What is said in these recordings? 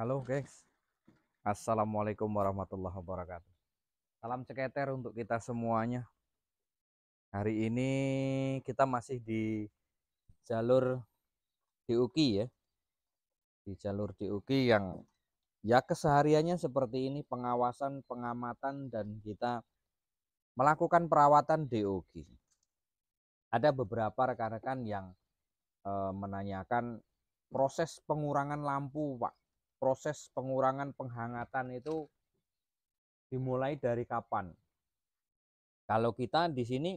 Halo guys Assalamualaikum warahmatullahi wabarakatuh Salam ceketer untuk kita semuanya Hari ini kita masih di jalur Diuki ya Di jalur Diuki yang ya kesehariannya seperti ini Pengawasan, pengamatan dan kita melakukan perawatan diuki Ada beberapa rekan-rekan yang e, menanyakan proses pengurangan lampu Pak proses pengurangan penghangatan itu dimulai dari kapan? Kalau kita di sini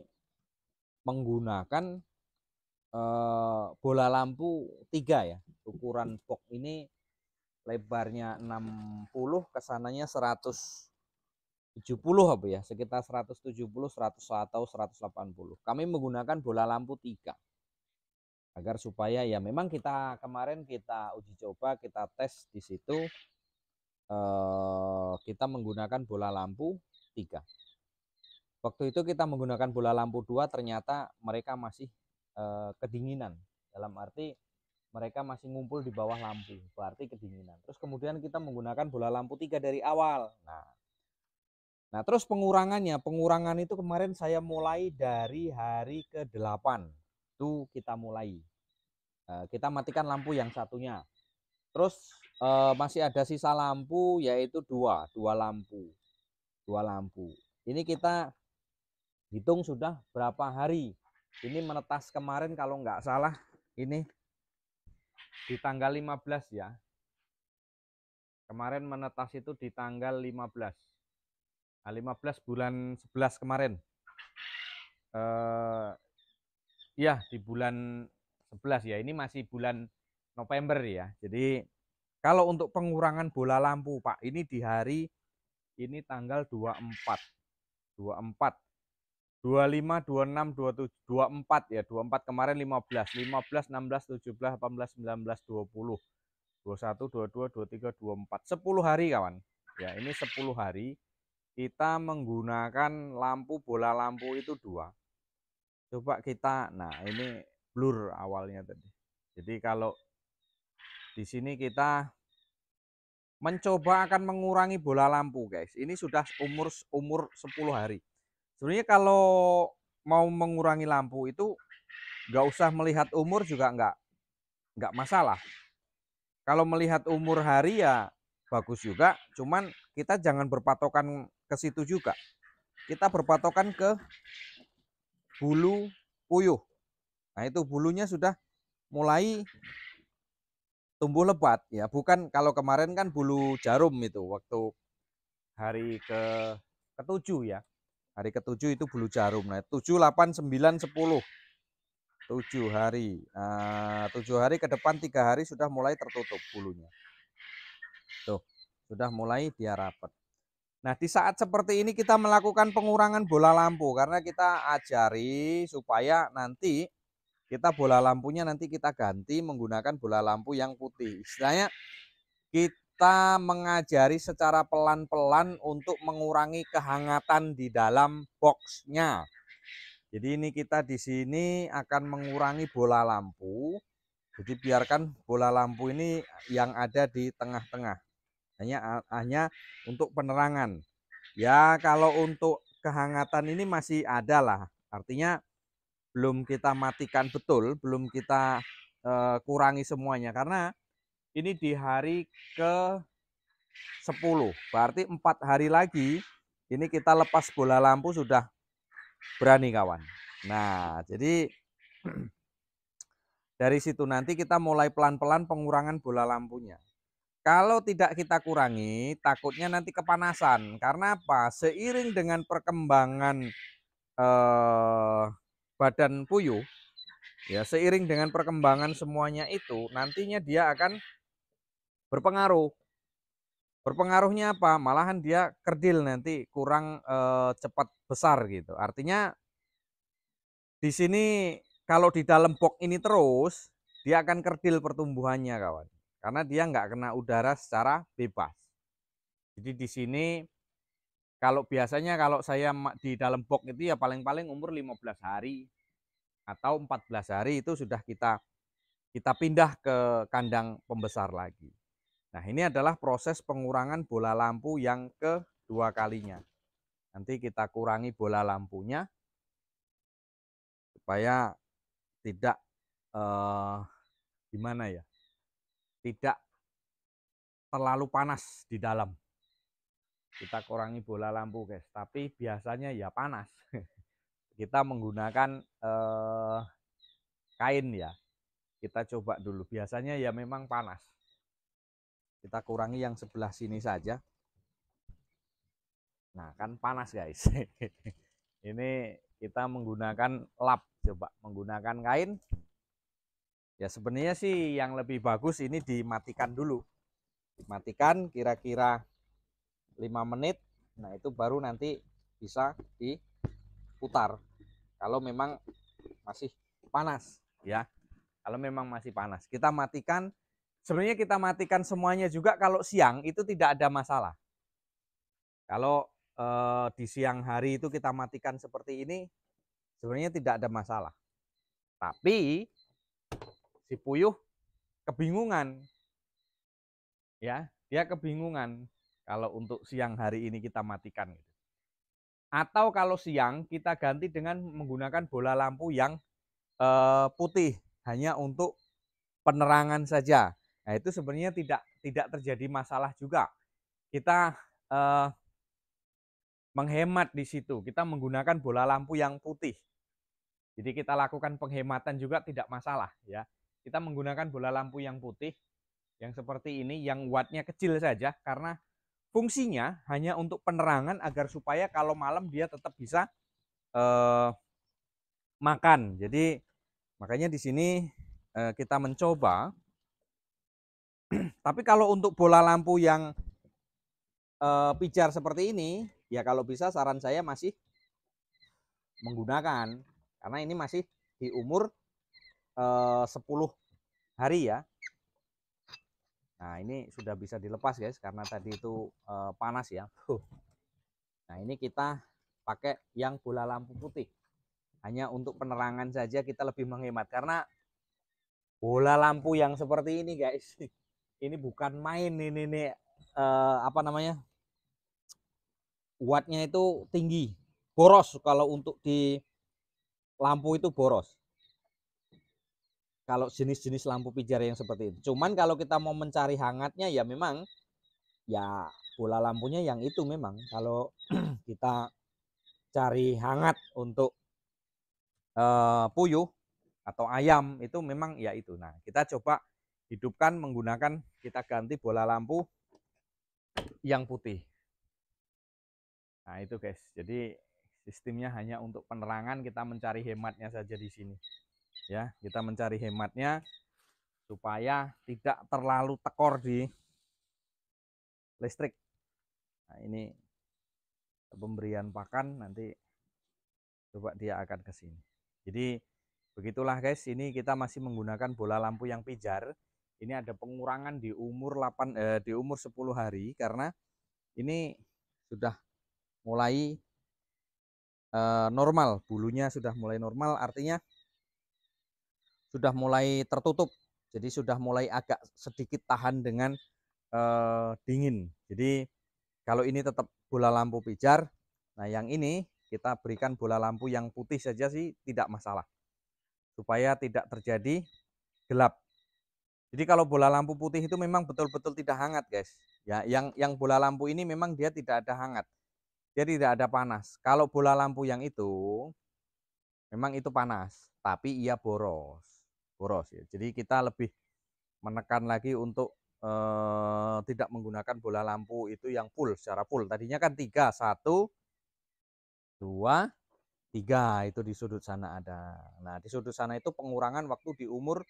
menggunakan e, bola lampu tiga ya, ukuran box ini lebarnya 60 kesananya 170 70 apa ya sekitar 170 100 atau 180 kami menggunakan bola lampu 3 agar supaya ya memang kita kemarin kita uji coba kita tes di situ eh, kita menggunakan bola lampu tiga waktu itu kita menggunakan bola lampu dua ternyata mereka masih eh, kedinginan dalam arti mereka masih ngumpul di bawah lampu berarti kedinginan terus kemudian kita menggunakan bola lampu tiga dari awal nah Nah, terus pengurangannya, pengurangan itu kemarin saya mulai dari hari ke delapan itu kita mulai. Eh, kita matikan lampu yang satunya. Terus eh, masih ada sisa lampu yaitu dua, dua lampu, dua lampu. Ini kita hitung sudah berapa hari. Ini menetas kemarin kalau nggak salah ini di tanggal 15 ya. Kemarin menetas itu di tanggal 15. Nah, 15 bulan 11 kemarin. Eh, Ya, di bulan 11 ya. Ini masih bulan November ya. Jadi kalau untuk pengurangan bola lampu, Pak, ini di hari ini tanggal 24. 24 25, 26, 27, 24 ya, 24 kemarin 15, 15, 16, 17, 18, 19, 20, 21, 22, 23, 24, 10 hari kawan. Ya, ini 10 hari kita menggunakan lampu bola lampu itu dua coba kita nah ini blur awalnya tadi jadi kalau di sini kita mencoba akan mengurangi bola lampu guys ini sudah umur umur 10 hari sebenarnya kalau mau mengurangi lampu itu nggak usah melihat umur juga nggak nggak masalah kalau melihat umur hari ya bagus juga cuman kita jangan berpatokan ke situ juga kita berpatokan ke bulu puyuh. Nah, itu bulunya sudah mulai tumbuh lebat ya. Bukan kalau kemarin kan bulu jarum itu waktu hari ke ketujuh ya. Hari ketujuh itu bulu jarum. Nah, 7 8 9 10 tujuh hari nah, tujuh hari ke depan tiga hari sudah mulai tertutup bulunya tuh sudah mulai dia rapet. Nah, di saat seperti ini kita melakukan pengurangan bola lampu karena kita ajari supaya nanti kita bola lampunya nanti kita ganti menggunakan bola lampu yang putih. Istilahnya kita mengajari secara pelan-pelan untuk mengurangi kehangatan di dalam boxnya. Jadi ini kita di sini akan mengurangi bola lampu. Jadi biarkan bola lampu ini yang ada di tengah-tengah hanya hanya untuk penerangan ya kalau untuk kehangatan ini masih ada lah artinya belum kita matikan betul belum kita uh, kurangi semuanya karena ini di hari ke 10 berarti empat hari lagi ini kita lepas bola lampu sudah berani kawan nah jadi dari situ nanti kita mulai pelan-pelan pengurangan bola lampunya kalau tidak kita kurangi, takutnya nanti kepanasan. Karena apa? Seiring dengan perkembangan eh, badan puyuh, ya seiring dengan perkembangan semuanya itu, nantinya dia akan berpengaruh. Berpengaruhnya apa? Malahan dia kerdil nanti kurang eh, cepat besar gitu. Artinya di sini kalau di dalam box ini terus, dia akan kerdil pertumbuhannya kawan karena dia nggak kena udara secara bebas. Jadi di sini kalau biasanya kalau saya di dalam box itu ya paling-paling umur 15 hari atau 14 hari itu sudah kita kita pindah ke kandang pembesar lagi. Nah, ini adalah proses pengurangan bola lampu yang kedua kalinya. Nanti kita kurangi bola lampunya supaya tidak eh, gimana ya? tidak terlalu panas di dalam. Kita kurangi bola lampu, guys. Tapi biasanya ya panas. Kita menggunakan eh, kain ya. Kita coba dulu. Biasanya ya memang panas. Kita kurangi yang sebelah sini saja. Nah, kan panas, guys. Ini kita menggunakan lap. Coba menggunakan kain ya sebenarnya sih yang lebih bagus ini dimatikan dulu dimatikan kira-kira 5 menit nah itu baru nanti bisa diputar kalau memang masih panas ya kalau memang masih panas kita matikan sebenarnya kita matikan semuanya juga kalau siang itu tidak ada masalah kalau eh, di siang hari itu kita matikan seperti ini sebenarnya tidak ada masalah tapi si puyuh kebingungan. Ya, dia kebingungan kalau untuk siang hari ini kita matikan gitu. Atau kalau siang kita ganti dengan menggunakan bola lampu yang eh, putih hanya untuk penerangan saja. Nah, itu sebenarnya tidak tidak terjadi masalah juga. Kita eh, menghemat di situ. Kita menggunakan bola lampu yang putih. Jadi kita lakukan penghematan juga tidak masalah ya kita menggunakan bola lampu yang putih yang seperti ini yang wattnya kecil saja karena fungsinya hanya untuk penerangan agar supaya kalau malam dia tetap bisa eh, makan. Jadi makanya di sini eh, kita mencoba. Tapi kalau untuk bola lampu yang eh, pijar seperti ini, ya kalau bisa saran saya masih menggunakan karena ini masih di umur 10 eh, hari ya Nah ini sudah bisa dilepas guys karena tadi itu uh, panas ya Nah ini kita pakai yang bola lampu putih hanya untuk penerangan saja kita lebih menghemat karena bola lampu yang seperti ini guys ini bukan main ini nih eh, uh, apa namanya wattnya itu tinggi boros kalau untuk di lampu itu boros kalau jenis-jenis lampu pijar yang seperti itu. Cuman kalau kita mau mencari hangatnya ya memang ya bola lampunya yang itu memang kalau kita cari hangat untuk uh, puyuh atau ayam itu memang ya itu. Nah, kita coba hidupkan menggunakan kita ganti bola lampu yang putih. Nah, itu guys. Jadi sistemnya hanya untuk penerangan kita mencari hematnya saja di sini ya kita mencari hematnya supaya tidak terlalu tekor di listrik nah ini pemberian pakan nanti coba dia akan ke sini jadi begitulah guys ini kita masih menggunakan bola lampu yang pijar ini ada pengurangan di umur 8 eh, di umur 10 hari karena ini sudah mulai eh, normal bulunya sudah mulai normal artinya sudah mulai tertutup. Jadi sudah mulai agak sedikit tahan dengan eh, dingin. Jadi kalau ini tetap bola lampu pijar, nah yang ini kita berikan bola lampu yang putih saja sih tidak masalah. Supaya tidak terjadi gelap. Jadi kalau bola lampu putih itu memang betul-betul tidak hangat, guys. Ya, yang yang bola lampu ini memang dia tidak ada hangat. Dia tidak ada panas. Kalau bola lampu yang itu memang itu panas, tapi ia boros boros ya. Jadi kita lebih menekan lagi untuk eh, tidak menggunakan bola lampu itu yang full secara full. Tadinya kan tiga, satu, dua, tiga itu di sudut sana ada. Nah di sudut sana itu pengurangan waktu di umur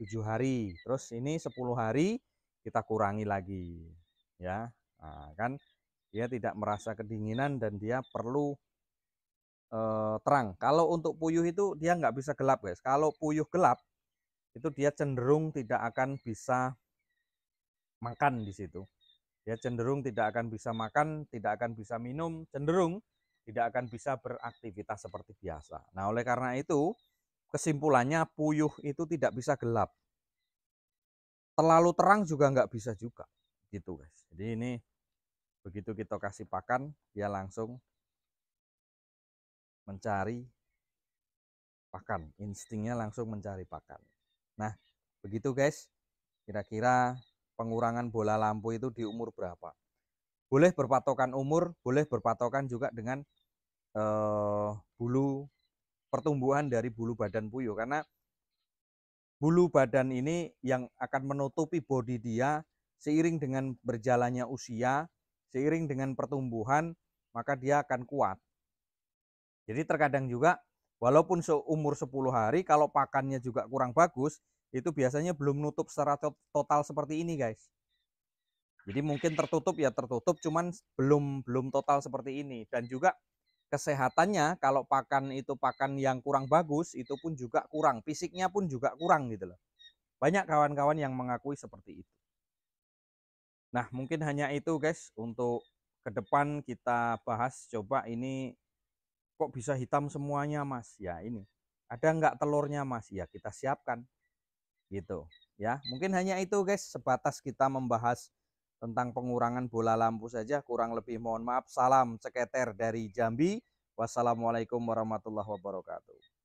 tujuh hari. Terus ini sepuluh hari kita kurangi lagi, ya. Nah, kan dia tidak merasa kedinginan dan dia perlu eh, terang. Kalau untuk puyuh itu dia nggak bisa gelap guys. Kalau puyuh gelap itu dia cenderung tidak akan bisa makan di situ. Dia cenderung tidak akan bisa makan, tidak akan bisa minum, cenderung tidak akan bisa beraktivitas seperti biasa. Nah, oleh karena itu, kesimpulannya puyuh itu tidak bisa gelap. Terlalu terang juga nggak bisa juga. Gitu, guys. Jadi ini begitu kita kasih pakan, dia langsung mencari pakan. Instingnya langsung mencari pakan. Nah, begitu guys. Kira-kira pengurangan bola lampu itu di umur berapa? Boleh berpatokan umur, boleh berpatokan juga dengan uh, bulu pertumbuhan dari bulu badan puyuh karena bulu badan ini yang akan menutupi bodi dia seiring dengan berjalannya usia, seiring dengan pertumbuhan, maka dia akan kuat. Jadi terkadang juga Walaupun seumur 10 hari kalau pakannya juga kurang bagus, itu biasanya belum nutup secara total seperti ini, guys. Jadi mungkin tertutup ya tertutup, cuman belum belum total seperti ini. Dan juga kesehatannya kalau pakan itu pakan yang kurang bagus, itu pun juga kurang, fisiknya pun juga kurang gitu loh. Banyak kawan-kawan yang mengakui seperti itu. Nah, mungkin hanya itu guys untuk ke depan kita bahas coba ini kok bisa hitam semuanya mas ya ini ada nggak telurnya mas ya kita siapkan gitu ya mungkin hanya itu guys sebatas kita membahas tentang pengurangan bola lampu saja kurang lebih mohon maaf salam ceketer dari Jambi wassalamualaikum warahmatullahi wabarakatuh